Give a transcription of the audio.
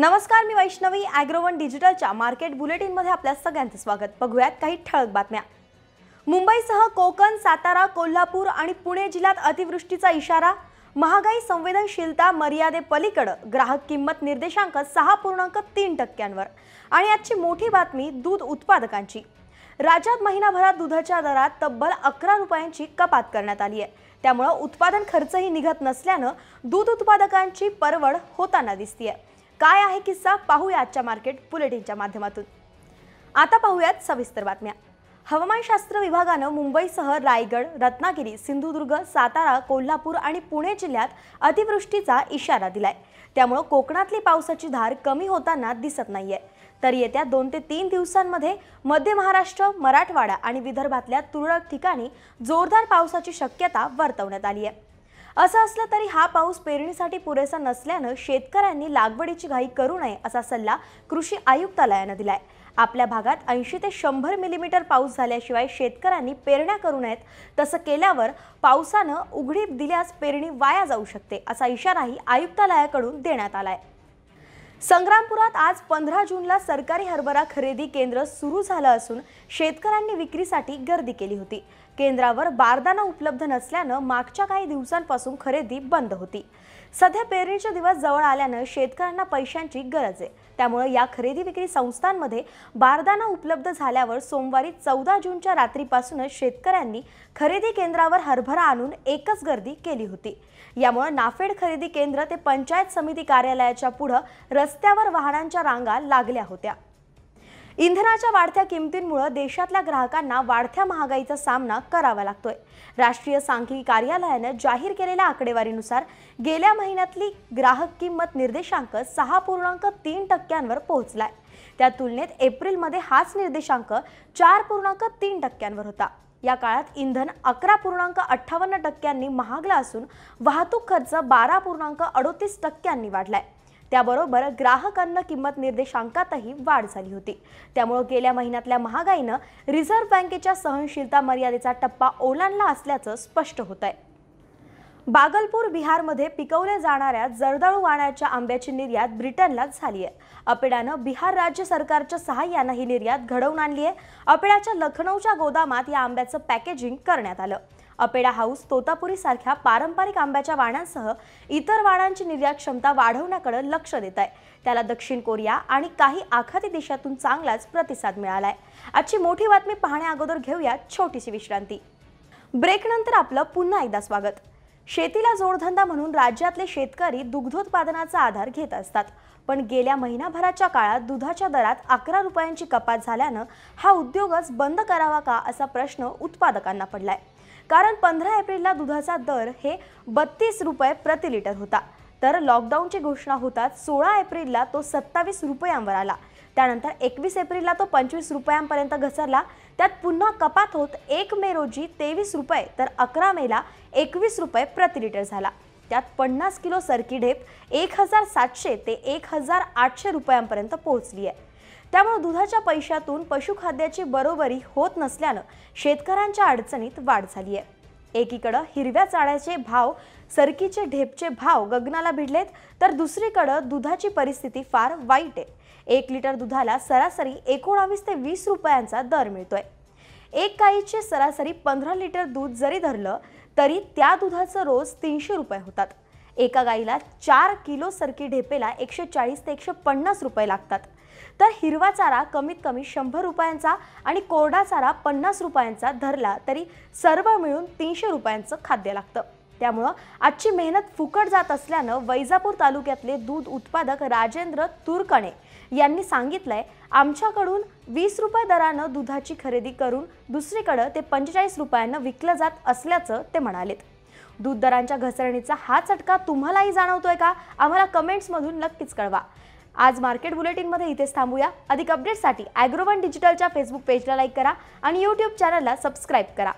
नमस्कार मी वैष्णवी अॅग्रोवन डिजिटलच्या मार्केट बुलेटिनमध्ये आपल्या सगळ्यांचं स्वागत बघूयात काही ठळक बातम्या मुंबईसह कोकण सातारा कोल्हापूर आणि पुणे जिल्ह्यात अतिवृष्टीचा इशारा महागाई संवेदनशीलता मर्यादेपलीकडं ग्राहक किंमत निर्देशांक सहा पूर्णांक तीन टक्क्यांवर आणि आजची मोठी बातमी दूध उत्पादकांची राज्यात महिनाभरात दुधाच्या दरात तब्बल अकरा रुपयांची कपात करण्यात आली आहे त्यामुळं उत्पादन खर्चही निघत नसल्यानं दूध उत्पादकांची परवड होताना दिसतीये काय आहे किस्सा पाहूया आजच्या मार्केट बुलेटिनच्या माध्यमातून आता पाहूयात सविस्तर बातम्या हवामानशास्त्र विभागानं मुंबईसह रायगड रत्नागिरी सिंधुदुर्ग सातारा कोल्हापूर आणि पुणे जिल्ह्यात अतिवृष्टीचा इशारा दिलाय त्यामुळं कोकणातली पावसाची धार कमी होताना दिसत नाहीये तर येत्या दोन ते तीन दिवसांमध्ये मध्य महाराष्ट्र मराठवाडा आणि विदर्भातल्या तुरळक ठिकाणी जोरदार पावसाची शक्यता वर्तवण्यात आली आहे असं असलं तरी हा पाऊस पेरणीसाठी पुरेसा नसल्यानं शेतकऱ्यांनी लागवडीची घाई करू नये असा सल्ला कृषी आयुक्तालयानं दिलाय आपल्या भागात ऐंशी ते शंभर मिलीमीटर पाऊस झाल्याशिवाय शेतकऱ्यांनी पेरण्या करू नयेत तसं केल्यावर पावसानं उघडीप दिल्यास पेरणी वाया जाऊ शकते असा इशाराही आयुक्तालयाकडून देण्यात आलाय संग्रामपुरात आज पंधरा जूनला सरकारी हरभरा खरेदी केंद्र सुरू झालं असून शेतकऱ्यांनी विक्रीसाठी गर्दी केली होती केंद्रावर बारदाना उपलब्ध नसल्यानं मागच्या काही दिवसांपासून खरेदी बंद होती सध्या पेरणीचे दिवस जवळ आल्यानं शेतकऱ्यांना पैशांची गरज आहे त्यामुळे या खरेदी विक्री संस्थांमध्ये बारदाना उपलब्ध झाल्यावर सोमवारी चौदा जूनच्या रात्रीपासूनच शेतकऱ्यांनी खरेदी केंद्रावर हरभरा आणून एकच गर्दी केली होती यामुळे नाफेड खरेदी केंद्र ते पंचायत समिती कार्यालयाच्या पुढं रस्त्यावर वाहनांच्या रांगा लागल्या होत्या इंधनाच्या वाढत्या किमतींमुळे देशातल्या ग्राहकांना वाढत्या महागाईचा सामना करावा लागतोय राष्ट्रीय सांख्यिकी कार्यालयानं जाहीर केलेल्या आकडेवारीनुसार गेल्या महिन्यातली ग्राहक किंमत निर्देशांक सहा पूर्णांक तीन टक्क्यांवर पोहोचलाय त्या तुलनेत एप्रिलमध्ये हाच निर्देशांक चार पूर्णांक तीन टक्क्यांवर होता या काळात इंधन अकरा पूर्णांक अठ्ठावन्न टक्क्यांनी महागला असून वाहतूक खर्च बारा पूर्णांक अडोतीस टक्क्यांनी वाढलाय त्याबरोबर ग्राहकांना किंमत निर्देशांकातही वाढ झाली होती त्यामुळे गेल्या महिन्यातल्या महागाईनं रिझर्व्ह बँकेच्या सहनशीलता मर्यादेचा टप्पा ओलांडला असल्याचं स्पष्ट होत आहे बागलपूर बिहारमध्ये पिकवल्या जाणाऱ्या जर्दाळू वाण्याच्या आंब्याची निर्यात ब्रिटनला झाली आहे अपेडानं बिहार राज्य सरकारच्या सहाय्यानं ही निर्यात घडवून आणली आहे अपेडाच्या लखनौच्या गोदामात या आंब्याचं पॅकेजिंग करण्यात आलं अपेडा हाऊस तोतापुरी सारख्या पारंपरिक आंब्याच्या वाणांसह इतर वाणांची निर्यात क्षमता वाढवण्याकडे लक्ष देत आहे त्याला दक्षिण कोरिया आणि काही आखाती देशातून चांगलाच प्रतिसाद मिळाला आहे आजची मोठी बातमी पाहण्या अगोदर घेऊया छोटीशी विश्रांती ब्रेकनंतर आपलं पुन्हा एकदा स्वागत शेतीला जोडधंदा म्हणून राज्यातले शेतकरी दुग्धोत्पादनाचा आधार घेत असतात पण गेल्या महिनाभराच्या काळात दुधाच्या दरात अकरा रुपयांची कपात झाल्यानं हा उद्योगच बंद करावा का असा प्रश्न उत्पादकांना पडलाय कारण पंधरा एप्रिलला दुधाचा दर हे बत्तीस रुपये प्रति लिटर होता तर लॉकडाऊनची घोषणा होताच सोळा एप्रिलला तो सत्तावीस रुपयांवर आला त्यानंतर एकवीस एप्रिलला तो पंचवीस रुपयांपर्यंत घसरला त्यात पुन्हा कपात होत एक मे रोजी तेवीस रुपये तर अकरा मेला एकवीस रुपये प्रति लिटर झाला त्यात पन्नास किलो सरकी ढेप एक हजार सातशे ते एक हजार आठशे रुपयांपर्यंत पोहोचली आहे त्यामुळे दुधाच्या पैशातून पशुखाद्याची बरोबरी होत नसल्यानं शेतकऱ्यांच्या अडचणीत वाढ झाली आहे एकीकडं हिरव्या चाळ्याचे भाव सरकीचे ढेपचे भाव गगनाला भिडलेत तर दुसरीकडं दुधाची परिस्थिती फार वाईट आहे एक लिटर दुधाला सरासरी एकोणावीस ते वीस रुपयांचा दर मिळतोय एक गाईचे सरासरी पंधरा लिटर दूध जरी धरलं तरी त्या दुधाचं रोज तीनशे रुपये होतात एका गाईला चार किलो सरकी ढेपेला एकशे चाळीस ते एकशे पन्नास रुपये लागतात तर हिरवा चारा कमीत कमी शंभर रुपयांचा आणि कोरडा चारा पन्नास रुपयांचा धरला तरी सर्व मिळून तीनशे रुपयांचं खाद्य लागतं त्यामुळं आजची मेहनत फुकट जात असल्यानं वैजापूर तालुक्यातले दूध उत्पादक राजेंद्र तुरकणे यांनी सांगितलंय आमच्याकडून वीस रुपये दरानं दुधाची खरेदी करून दुसरीकडं ते पंचेचाळीस रुपयानं विकलं जात असल्याचं ते म्हणालेत दूध दरांच्या घसरणीचा हा चटका तुम्हालाही जाणवतोय का आम्हाला कमेंट्समधून नक्कीच कळवा आज मार्केट बुलेटिनमध्ये इथेच थांबूया अधिक अपडेटसाठी अॅग्रोवन डिजिटलच्या फेसबुक पेजला लाईक करा आणि यूट्यूब चॅनलला सबस्क्राईब करा